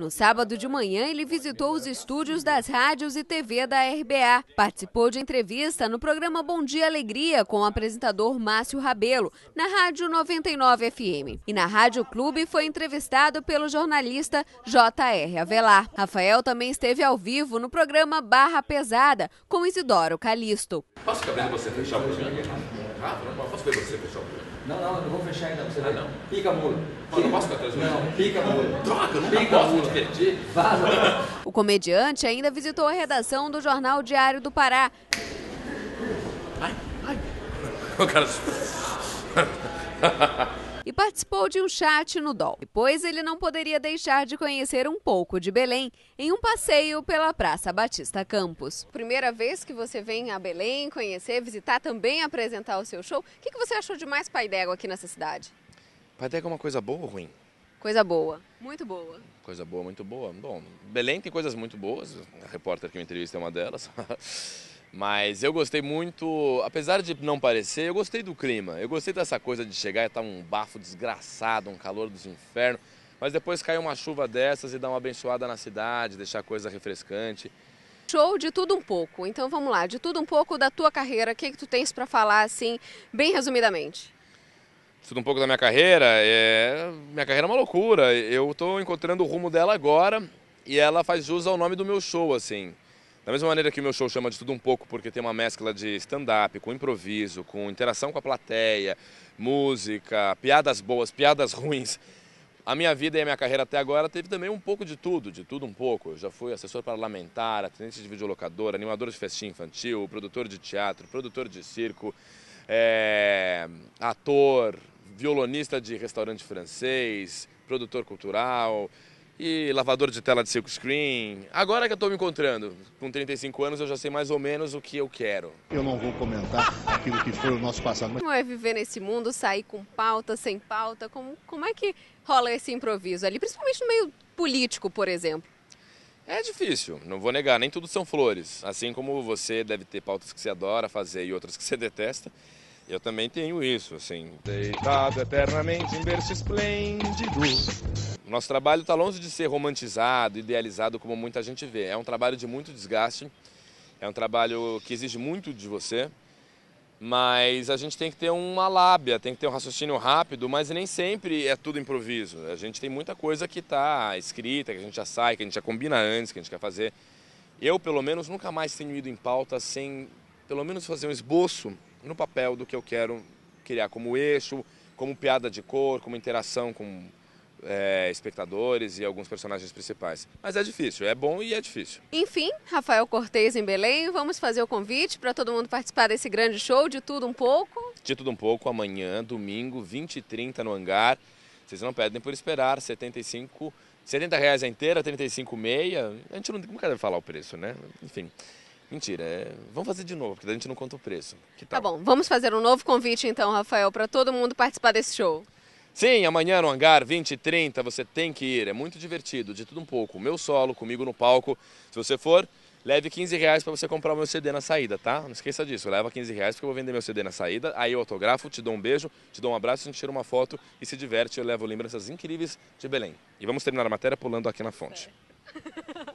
No sábado de manhã, ele visitou os estúdios das rádios e TV da RBA. Participou de entrevista no programa Bom Dia Alegria com o apresentador Márcio Rabelo, na Rádio 99 FM. E na Rádio Clube foi entrevistado pelo jornalista J.R. Avelar. Rafael também esteve ao vivo no programa Barra Pesada com Isidoro Calisto. Posso ficar vendo você fechar o programa? não posso ver você fechar o programa. Não, não, não vou fechar ainda. Você ah, não. Pica mula. Mas não posso ficar atrás de Não, pica mula. Droga, não pica mula. Vaza. O comediante ainda visitou a redação do jornal Diário do Pará. Ai, ai. O cara... e participou de um chat no DOL. Depois ele não poderia deixar de conhecer um pouco de Belém em um passeio pela Praça Batista Campos. Primeira vez que você vem a Belém conhecer, visitar, também apresentar o seu show. O que, que você achou de mais Pai d'Égua aqui nessa cidade? Pai d'Égua é uma coisa boa ou ruim? Coisa boa, muito boa. Coisa boa, muito boa. Bom, Belém tem coisas muito boas, a repórter que me entrevista é uma delas. Mas eu gostei muito, apesar de não parecer, eu gostei do clima. Eu gostei dessa coisa de chegar e estar tá um bafo desgraçado, um calor dos infernos. Mas depois cair uma chuva dessas e dar uma abençoada na cidade, deixar a coisa refrescante. Show de tudo um pouco. Então vamos lá, de tudo um pouco da tua carreira, o que, que tu tens para falar assim, bem resumidamente? estudo um pouco da minha carreira, é... minha carreira é uma loucura. Eu estou encontrando o rumo dela agora e ela faz jus ao nome do meu show, assim. Da mesma maneira que o meu show chama de tudo um pouco, porque tem uma mescla de stand-up, com improviso, com interação com a plateia, música, piadas boas, piadas ruins. A minha vida e a minha carreira até agora teve também um pouco de tudo, de tudo um pouco. Eu já fui assessor parlamentar, atendente de videolocador, animador de festinha infantil, produtor de teatro, produtor de circo, é, ator, violonista de restaurante francês, produtor cultural e lavador de tela de silk screen. Agora que eu estou me encontrando, com 35 anos eu já sei mais ou menos o que eu quero. Eu não vou comentar aquilo que foi o nosso passado. Mas... Como é viver nesse mundo, sair com pauta, sem pauta? Como, como é que rola esse improviso ali, principalmente no meio político, por exemplo? É difícil, não vou negar, nem tudo são flores. Assim como você deve ter pautas que você adora fazer e outras que você detesta, eu também tenho isso, assim. Deitado eternamente em berço esplêndido. Nosso trabalho está longe de ser romantizado, idealizado como muita gente vê. É um trabalho de muito desgaste, é um trabalho que exige muito de você, mas a gente tem que ter uma lábia, tem que ter um raciocínio rápido, mas nem sempre é tudo improviso. A gente tem muita coisa que está escrita, que a gente já sai, que a gente já combina antes, que a gente quer fazer. Eu, pelo menos, nunca mais tenho ido em pauta sem, pelo menos, fazer um esboço no papel do que eu quero criar como eixo, como piada de cor, como interação com é, espectadores e alguns personagens principais. Mas é difícil, é bom e é difícil. Enfim, Rafael Cortez em Belém, vamos fazer o convite para todo mundo participar desse grande show de tudo um pouco. De tudo um pouco, amanhã, domingo, 20 e 30 no hangar. Vocês não pedem por esperar, 75, 70 reais a inteira, 35 meia. A gente não, nunca deve falar o preço, né? Enfim. Mentira, é... vamos fazer de novo, porque a gente não conta o preço. Tá bom, vamos fazer um novo convite então, Rafael, para todo mundo participar desse show. Sim, amanhã no Hangar 20 e 30 você tem que ir, é muito divertido, de tudo um pouco. meu solo, comigo no palco, se você for, leve 15 reais para você comprar o meu CD na saída, tá? Não esqueça disso, leva 15 reais porque eu vou vender meu CD na saída, aí eu autografo, te dou um beijo, te dou um abraço, a gente tira uma foto e se diverte, eu levo lembranças incríveis de Belém. E vamos terminar a matéria pulando aqui na fonte. É.